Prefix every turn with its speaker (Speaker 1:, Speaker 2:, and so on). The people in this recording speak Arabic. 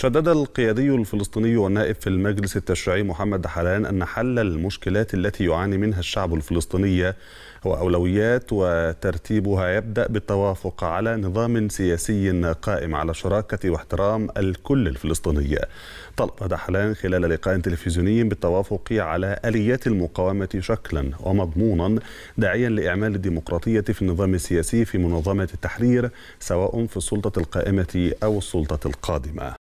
Speaker 1: شدد القيادي الفلسطيني والنائب في المجلس التشريعي محمد حلان أن حل المشكلات التي يعاني منها الشعب الفلسطيني هو أولويات وترتيبها يبدأ بالتوافق على نظام سياسي قائم على شراكة واحترام الكل الفلسطيني طلب دحلان خلال لقاء تلفزيوني بالتوافق على آليات المقاومة شكلا ومضمونا داعيا لإعمال الديمقراطية في النظام السياسي في منظمة التحرير سواء في السلطة القائمة أو السلطة القادمة